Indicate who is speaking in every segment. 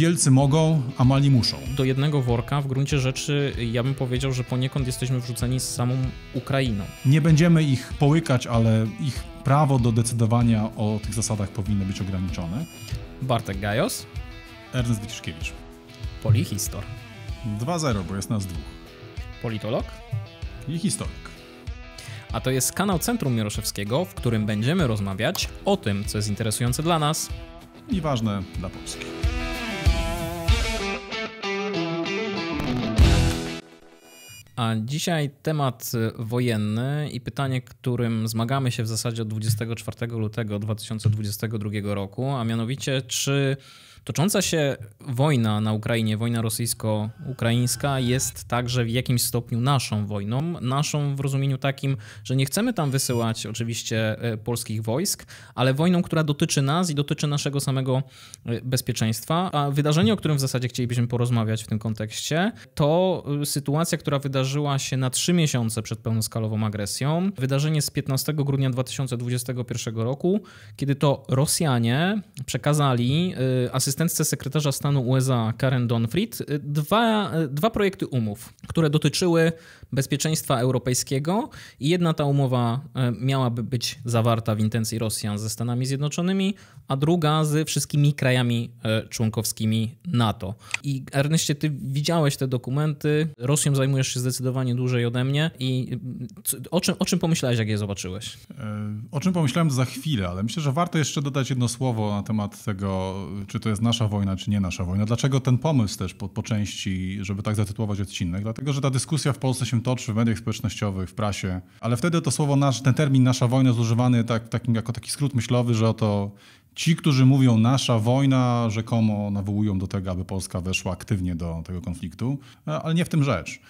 Speaker 1: Wielcy mogą, a mali muszą. Do jednego worka w gruncie rzeczy ja bym powiedział, że poniekąd jesteśmy wrzuceni z samą Ukrainą.
Speaker 2: Nie będziemy ich połykać, ale ich prawo do decydowania o tych zasadach powinno być ograniczone. Bartek Gajos. Ernest Wyciszkiewicz. Polihistor. 2-0, bo jest nas dwóch. Politolog.
Speaker 1: I historyk. A to jest kanał Centrum Mieroszewskiego, w którym będziemy rozmawiać o tym, co jest interesujące dla nas i ważne dla Polski. A dzisiaj temat wojenny i pytanie, którym zmagamy się w zasadzie od 24 lutego 2022 roku, a mianowicie czy Tocząca się wojna na Ukrainie, wojna rosyjsko-ukraińska jest także w jakimś stopniu naszą wojną. Naszą w rozumieniu takim, że nie chcemy tam wysyłać oczywiście e, polskich wojsk, ale wojną, która dotyczy nas i dotyczy naszego samego e, bezpieczeństwa. A wydarzenie, o którym w zasadzie chcielibyśmy porozmawiać w tym kontekście, to e, sytuacja, która wydarzyła się na trzy miesiące przed pełnoskalową agresją. Wydarzenie z 15 grudnia 2021 roku, kiedy to Rosjanie przekazali asystentów asystentce sekretarza stanu USA Karen Donfried dwa, dwa projekty umów, które dotyczyły bezpieczeństwa europejskiego i jedna ta umowa e, miałaby być zawarta w intencji Rosjan ze Stanami Zjednoczonymi, a druga z wszystkimi krajami e, członkowskimi NATO. I Erneście, ty widziałeś te dokumenty, Rosją zajmujesz się zdecydowanie dłużej ode mnie i mm, o czym, o czym pomyślałeś, jak je zobaczyłeś? E,
Speaker 2: o czym pomyślałem za chwilę, ale myślę, że warto jeszcze dodać jedno słowo na temat tego, czy to jest nasza wojna, czy nie nasza wojna. Dlaczego ten pomysł też po, po części, żeby tak zatytułować odcinek? Dlatego, że ta dyskusja w Polsce się toczy w mediach społecznościowych, w prasie, ale wtedy to słowo, nasz, ten termin nasza wojna zużywany tak, takim, jako taki skrót myślowy, że oto ci, którzy mówią nasza wojna, rzekomo nawołują do tego, aby Polska weszła aktywnie do tego konfliktu, e, ale nie w tym rzecz.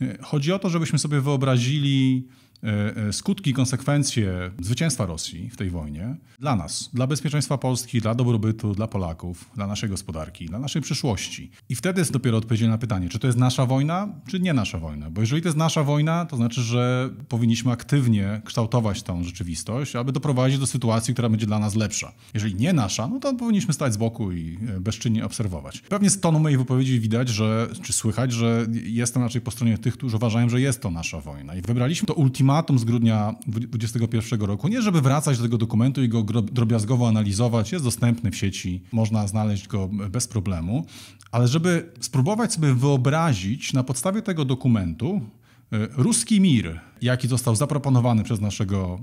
Speaker 2: E, chodzi o to, żebyśmy sobie wyobrazili E, e, skutki, konsekwencje zwycięstwa Rosji w tej wojnie dla nas, dla bezpieczeństwa Polski, dla dobrobytu, dla Polaków, dla naszej gospodarki, dla naszej przyszłości. I wtedy jest dopiero odpowiedź na pytanie, czy to jest nasza wojna, czy nie nasza wojna. Bo jeżeli to jest nasza wojna, to znaczy, że powinniśmy aktywnie kształtować tą rzeczywistość, aby doprowadzić do sytuacji, która będzie dla nas lepsza. Jeżeli nie nasza, no to powinniśmy stać z boku i e, bezczynnie obserwować. Pewnie z tonu mojej wypowiedzi widać, że, czy słychać, że jestem raczej po stronie tych, którzy uważają, że jest to nasza wojna. I wybraliśmy to ultimatum ultimatum z grudnia 2021 roku. Nie, żeby wracać do tego dokumentu i go drobiazgowo analizować, jest dostępny w sieci, można znaleźć go bez problemu, ale żeby spróbować sobie wyobrazić na podstawie tego dokumentu, E, ruski mir, jaki został zaproponowany przez naszego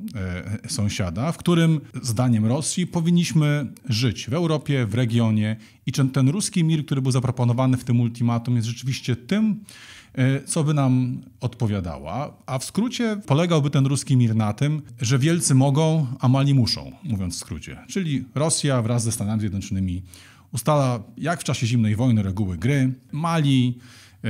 Speaker 2: e, sąsiada, w którym, zdaniem Rosji, powinniśmy żyć w Europie, w regionie. I czy ten ruski mir, który był zaproponowany w tym ultimatum, jest rzeczywiście tym, e, co by nam odpowiadała? A w skrócie polegałby ten ruski mir na tym, że wielcy mogą, a mali muszą, mówiąc w skrócie. Czyli Rosja wraz ze Stanami Zjednoczonymi ustala, jak w czasie zimnej wojny, reguły gry. Mali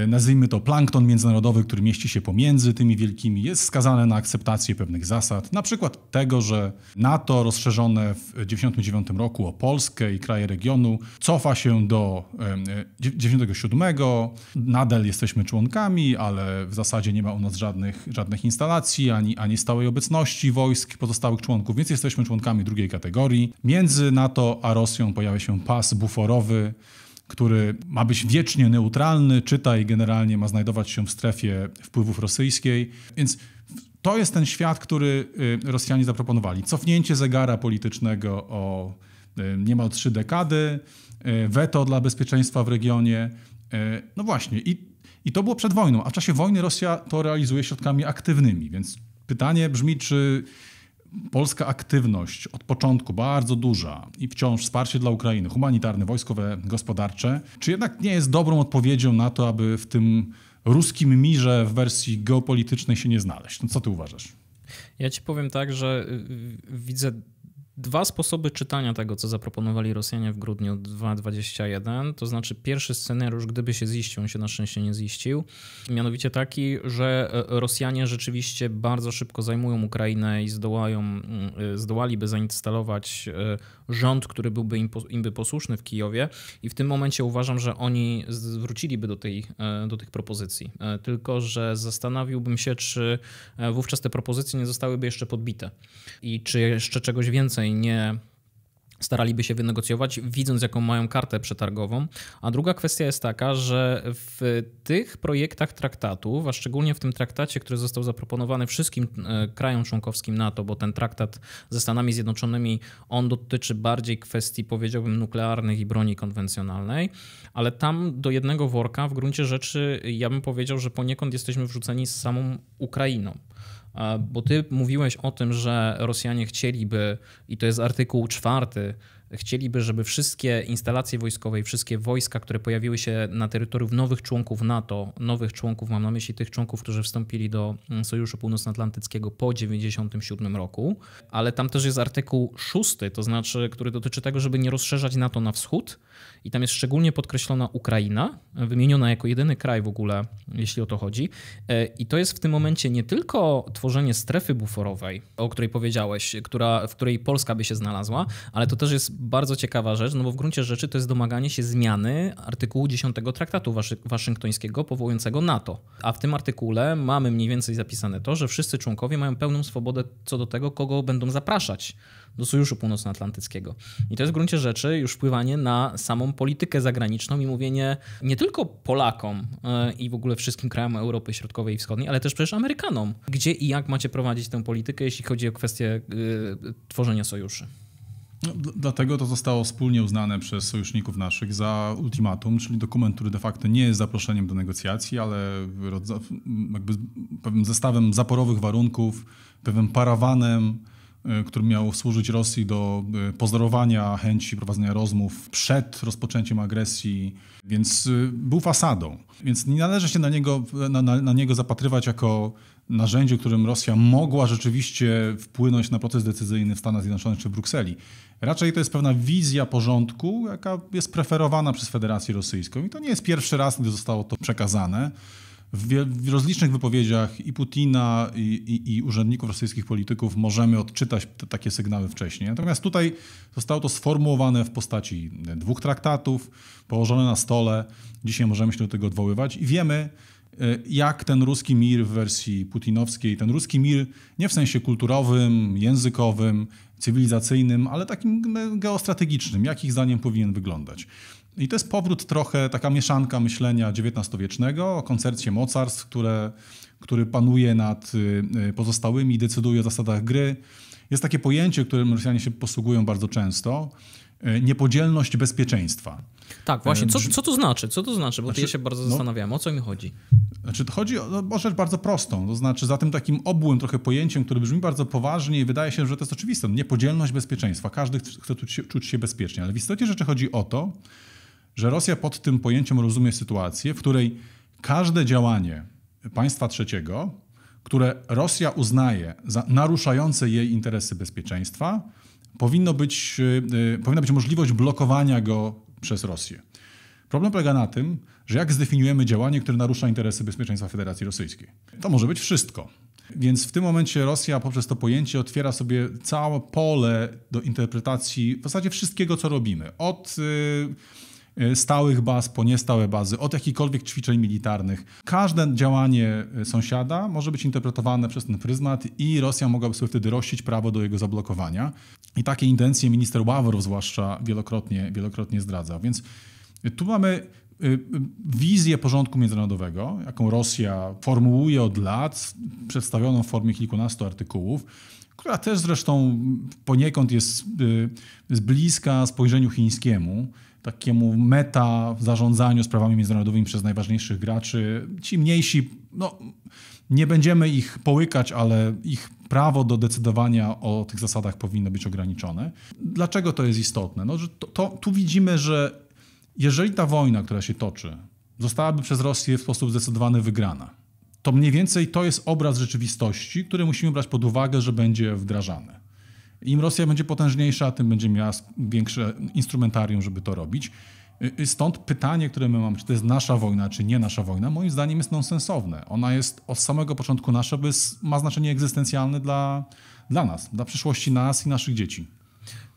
Speaker 2: E, nazwijmy to plankton międzynarodowy, który mieści się pomiędzy tymi wielkimi, jest skazany na akceptację pewnych zasad, na przykład tego, że NATO rozszerzone w 1999 roku o Polskę i kraje regionu cofa się do 1997. E, Nadal jesteśmy członkami, ale w zasadzie nie ma u nas żadnych, żadnych instalacji ani, ani stałej obecności wojsk pozostałych członków, więc jesteśmy członkami drugiej kategorii. Między NATO a Rosją pojawia się pas buforowy, który ma być wiecznie neutralny, czytaj generalnie ma znajdować się w strefie wpływów rosyjskiej. Więc to jest ten świat, który y, Rosjanie zaproponowali. Cofnięcie zegara politycznego o y, niemal trzy dekady, y, weto dla bezpieczeństwa w regionie. No właśnie, i, i to było przed wojną, a w czasie wojny Rosja to realizuje środkami aktywnymi, więc pytanie brzmi, czy Polska aktywność od początku bardzo duża i wciąż wsparcie dla Ukrainy, humanitarne, wojskowe, gospodarcze, czy jednak nie jest dobrą odpowiedzią na to, aby w tym ruskim mirze w wersji geopolitycznej się nie znaleźć? No co ty uważasz?
Speaker 1: Ja ci powiem tak, że y, y, widzę dwa sposoby czytania tego, co zaproponowali Rosjanie w grudniu 2021. To znaczy, pierwszy scenariusz, gdyby się ziścił, on się na szczęście nie ziścił, mianowicie taki, że e, Rosjanie rzeczywiście bardzo szybko zajmują Ukrainę i zdołają, e, zdołaliby zainstalować e, rząd, który byłby im, im by posłuszny w Kijowie. I w tym momencie uważam, że oni wróciliby do, tej, do tych propozycji. Tylko, że zastanawiałbym się, czy wówczas te propozycje nie zostałyby jeszcze podbite i czy jeszcze czegoś więcej więcej nie staraliby się wynegocjować, widząc jaką mają kartę przetargową. A druga kwestia jest taka, że w tych projektach traktatów, a szczególnie w tym traktacie, który został zaproponowany wszystkim e, krajom członkowskim NATO, bo ten traktat ze Stanami Zjednoczonymi, on dotyczy bardziej kwestii, powiedziałbym, nuklearnych i broni konwencjonalnej, ale tam do jednego worka w gruncie rzeczy ja bym powiedział, że poniekąd jesteśmy wrzuceni z samą Ukrainą. Bo ty mówiłeś o tym, że Rosjanie chcieliby, i to jest artykuł czwarty, chcieliby, żeby wszystkie instalacje wojskowe i wszystkie wojska, które pojawiły się na terytorium nowych członków NATO, nowych członków, mam na myśli tych członków, którzy wstąpili do mm, Sojuszu Północnoatlantyckiego po 1997 roku, ale tam też jest artykuł szósty, to znaczy, który dotyczy tego, żeby nie rozszerzać NATO na wschód i tam jest szczególnie podkreślona Ukraina, wymieniona jako jedyny kraj w ogóle, jeśli o to chodzi. E, I to jest w tym momencie nie tylko tworzenie strefy buforowej, o której powiedziałeś, która, w której Polska by się znalazła, ale to też jest bardzo ciekawa rzecz, no bo w gruncie rzeczy to jest domaganie się zmiany artykułu 10 Traktatu Waszy Waszyngtońskiego powołującego NATO. A w tym artykule mamy mniej więcej zapisane to, że wszyscy członkowie mają pełną swobodę co do tego, kogo będą zapraszać do Sojuszu Północnoatlantyckiego. I to jest w gruncie rzeczy już wpływanie na samą politykę zagraniczną i mówienie nie tylko Polakom e, i w ogóle wszystkim krajom Europy Środkowej i Wschodniej, ale też przecież Amerykanom, gdzie i jak macie prowadzić tę politykę, jeśli chodzi o kwestię e, tworzenia sojuszy.
Speaker 2: No, dlatego to zostało wspólnie uznane przez sojuszników naszych za ultimatum, czyli dokument, który de facto nie jest zaproszeniem do negocjacji, ale jakby pewnym zestawem zaporowych warunków, pewnym parawanem E, który miał służyć Rosji do e, pozorowania chęci prowadzenia rozmów przed rozpoczęciem agresji, więc e, był fasadą. Więc nie należy się na niego, na, na, na niego zapatrywać jako narzędzie, którym Rosja mogła rzeczywiście wpłynąć na proces decyzyjny w Stanach Zjednoczonych czy w Brukseli. Raczej to jest pewna wizja porządku, jaka jest preferowana przez Federację Rosyjską. I to nie jest pierwszy raz, gdy zostało to przekazane w rozlicznych wypowiedziach i Putina, i, i, i urzędników rosyjskich polityków możemy odczytać te, takie sygnały wcześniej. Natomiast tutaj zostało to sformułowane w postaci e, dwóch traktatów, położone na stole. Dzisiaj możemy się do tego odwoływać i wiemy, e, jak ten ruski mir w wersji putinowskiej, ten ruski mir nie w sensie kulturowym, językowym, cywilizacyjnym, ale takim e, geostrategicznym, jak ich zdaniem powinien wyglądać. I to jest powrót trochę, taka mieszanka myślenia XIX-wiecznego o koncercie mocarstw, które, który panuje nad y, y, pozostałymi, decyduje o zasadach gry. Jest takie pojęcie, którym Rosjanie się posługują bardzo często, y, niepodzielność bezpieczeństwa.
Speaker 1: Tak, właśnie. Co, co to znaczy? Co to znaczy? Bo znaczy, ja się bardzo no, zastanawiam, o co mi chodzi.
Speaker 2: Znaczy, to chodzi o, no, o rzecz bardzo prostą. To znaczy, za tym takim obłym trochę pojęciem, które brzmi bardzo poważnie i wydaje się, że to jest oczywiste. No, niepodzielność bezpieczeństwa. Każdy chce czuć się bezpiecznie. Ale w istocie rzeczy chodzi o to, że Rosja pod tym pojęciem rozumie sytuację, w której każde działanie państwa trzeciego, które Rosja uznaje za naruszające jej interesy bezpieczeństwa, powinno być, e, e, powinna być możliwość blokowania go przez Rosję. Problem polega na tym, że jak zdefiniujemy działanie, które narusza interesy bezpieczeństwa Federacji Rosyjskiej? To może być wszystko. Więc w tym momencie Rosja poprzez to pojęcie otwiera sobie całe pole do interpretacji w zasadzie wszystkiego, co robimy. Od. Yy, E, stałych baz po niestałe bazy, od jakichkolwiek ćwiczeń militarnych. Każde działanie e, sąsiada może być interpretowane przez ten pryzmat i Rosja mogłaby sobie wtedy rościć prawo do jego zablokowania. I takie intencje minister Ławrow zwłaszcza wielokrotnie, wielokrotnie zdradzał. Więc e, tu mamy wizję porządku międzynarodowego, jaką Rosja formułuje od lat, przedstawioną w formie kilkunastu artykułów która też zresztą poniekąd jest, y, z bliska spojrzeniu chińskiemu, takiemu meta zarządzaniu sprawami międzynarodowymi przez najważniejszych graczy. Ci mniejsi, no, nie będziemy ich połykać, ale ich prawo do decydowania o tych zasadach powinno być ograniczone. Dlaczego to jest istotne? No, że to, to tu widzimy, że jeżeli ta wojna, która się toczy, zostałaby przez Rosję w sposób zdecydowany wygrana, to mniej więcej to jest obraz rzeczywistości, który musimy brać pod uwagę, że będzie wdrażany. Im Rosja będzie potężniejsza, tym będzie miała większe instrumentarium, żeby to robić. Y, y, stąd pytanie, które my mamy, czy to jest nasza wojna, czy nie nasza wojna, moim zdaniem jest nonsensowne. Ona jest od samego początku nasza, bo ma znaczenie egzystencjalne dla, dla nas, dla przyszłości nas i naszych dzieci.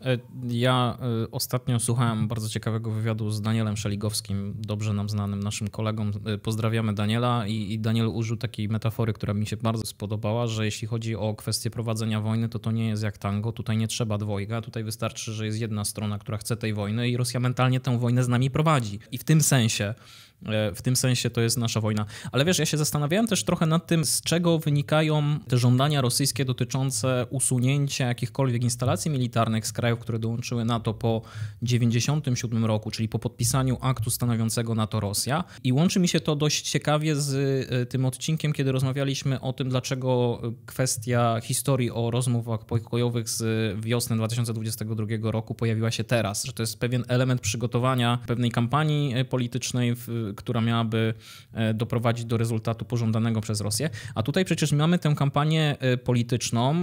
Speaker 1: E, ja e, ostatnio słuchałem bardzo ciekawego wywiadu z Danielem Szeligowskim, dobrze nam znanym naszym kolegą. E, pozdrawiamy Daniela i, Daniel użył takiej metafory, która mi się bardzo spodobała, że jeśli chodzi o kwestię prowadzenia wojny, to to nie jest jak tango, tutaj nie trzeba dwojga, tutaj wystarczy, że jest jedna strona, która chce tej wojny i Rosja mentalnie tę wojnę z nami prowadzi. I w tym sensie w tym sensie to jest nasza wojna. Ale wiesz, ja się zastanawiałem też trochę nad tym, z czego wynikają te żądania rosyjskie dotyczące usunięcia jakichkolwiek instalacji militarnych z kraju krajów, które dołączyły NATO po 1997 roku, czyli po podpisaniu aktu stanowiącego NATO-Rosja. I łączy mi się to dość ciekawie z e, tym odcinkiem, kiedy rozmawialiśmy o tym, dlaczego kwestia historii o rozmowach pokojowych z e, wiosny 2022 roku pojawiła się teraz, że to jest pewien element przygotowania pewnej kampanii e, politycznej, która miałaby doprowadzić do rezultatu pożądanego przez Rosję. A tutaj przecież mamy tę kampanię polityczną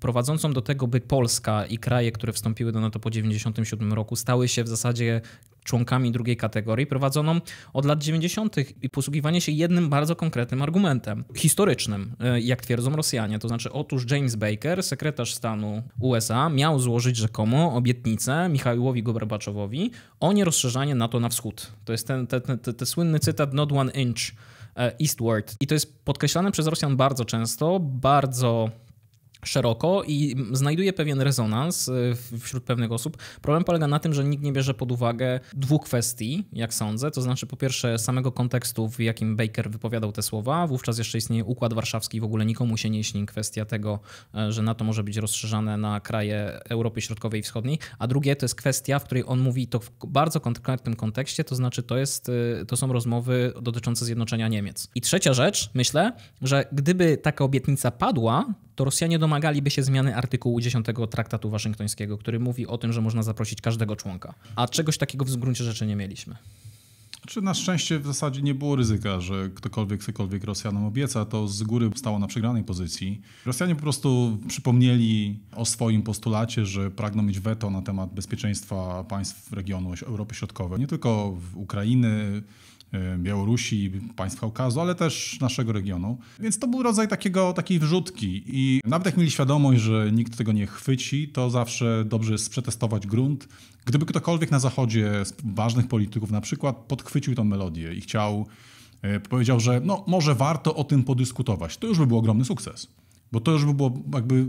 Speaker 1: prowadzącą do tego, by Polska i kraje, które wstąpiły do NATO po 1997 roku, stały się w zasadzie członkami drugiej kategorii, prowadzoną od lat 90. i posługiwanie się jednym bardzo konkretnym argumentem historycznym, e, jak twierdzą Rosjanie. To znaczy, otóż James Baker, sekretarz stanu USA, miał złożyć rzekomo obietnicę Michałowi Gorbaczowowi o nierozszerzanie NATO na wschód. To jest ten, ten, ten, ten słynny cytat Not One Inch. E, Eastward. I to jest podkreślane przez Rosjan bardzo często, bardzo szeroko i znajduje pewien rezonans y, wśród pewnych osób. Problem polega na tym, że nikt nie bierze pod uwagę dwóch kwestii, jak sądzę. To znaczy, po pierwsze, samego kontekstu, w jakim Baker wypowiadał te słowa. Wówczas jeszcze istnieje Układ Warszawski i w ogóle nikomu się nie śni kwestia tego, e, że NATO może być rozszerzane na kraje Europy Środkowej i Wschodniej. A drugie to jest kwestia, w której on mówi to w bardzo konkretnym kontekście, to znaczy, to, jest, y, to są rozmowy dotyczące zjednoczenia Niemiec. I trzecia rzecz, myślę, że gdyby taka obietnica padła, to Rosjanie domagaliby się zmiany artykułu 10 Traktatu Waszyngtońskiego, który mówi o tym, że można zaprosić każdego członka. A czegoś takiego w gruncie rzeczy nie mieliśmy.
Speaker 2: Czy na szczęście w zasadzie nie było ryzyka, że ktokolwiek cokolwiek Rosjanom obieca, to z góry stało na przegranej pozycji. Rosjanie po prostu przypomnieli o swoim postulacie, że pragną mieć weto na temat bezpieczeństwa państw regionu Europy Środkowej, nie tylko Ukrainy, E, Białorusi państw Kaukazu, ale też naszego regionu. Więc to był rodzaj takiego, takiej wrzutki i nawet jak mieli świadomość, że nikt tego nie chwyci, to zawsze dobrze jest przetestować grunt. Gdyby ktokolwiek na zachodzie z ważnych polityków na przykład podchwycił tą melodię i chciał, e, powiedział, że no, może warto o tym podyskutować, to już by był ogromny sukces. Bo to już by było jakby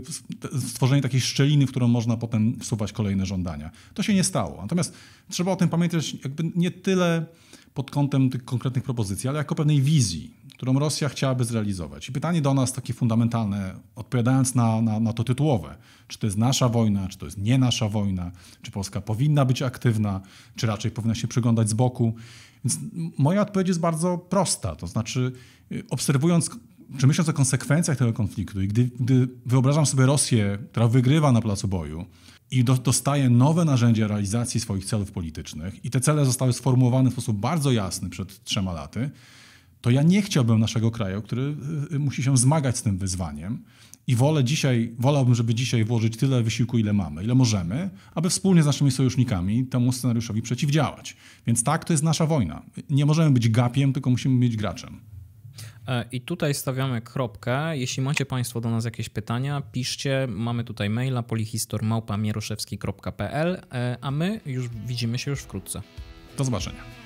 Speaker 2: stworzenie takiej szczeliny, w którą można potem wsuwać kolejne żądania. To się nie stało. Natomiast trzeba o tym pamiętać jakby nie tyle pod kątem tych konkretnych propozycji, ale jako pewnej wizji, którą Rosja chciałaby zrealizować. I pytanie do nas takie fundamentalne, odpowiadając na, na, na to tytułowe, czy to jest nasza wojna, czy to jest nie nasza wojna, czy Polska powinna być aktywna, czy raczej powinna się przyglądać z boku. Więc moja odpowiedź jest bardzo prosta, to znaczy y, obserwując czy myśląc o konsekwencjach tego konfliktu i gdy, gdy wyobrażam sobie Rosję, która wygrywa na placu boju i do, dostaje nowe narzędzia realizacji swoich celów politycznych i te cele zostały sformułowane w sposób bardzo jasny przed trzema laty, to ja nie chciałbym naszego kraju, który y, y, musi się zmagać z tym wyzwaniem i wolę dzisiaj, wolałbym, żeby dzisiaj włożyć tyle wysiłku, ile mamy, ile możemy, aby wspólnie z naszymi sojusznikami temu scenariuszowi przeciwdziałać. Więc tak, to jest nasza wojna. Nie możemy być gapiem, tylko musimy być graczem.
Speaker 1: E, I tutaj stawiamy kropkę. Jeśli macie Państwo do nas jakieś pytania, piszcie. Mamy tutaj maila polihistormałpamieroszewski.pl, e, a my już widzimy się już wkrótce. Do zobaczenia.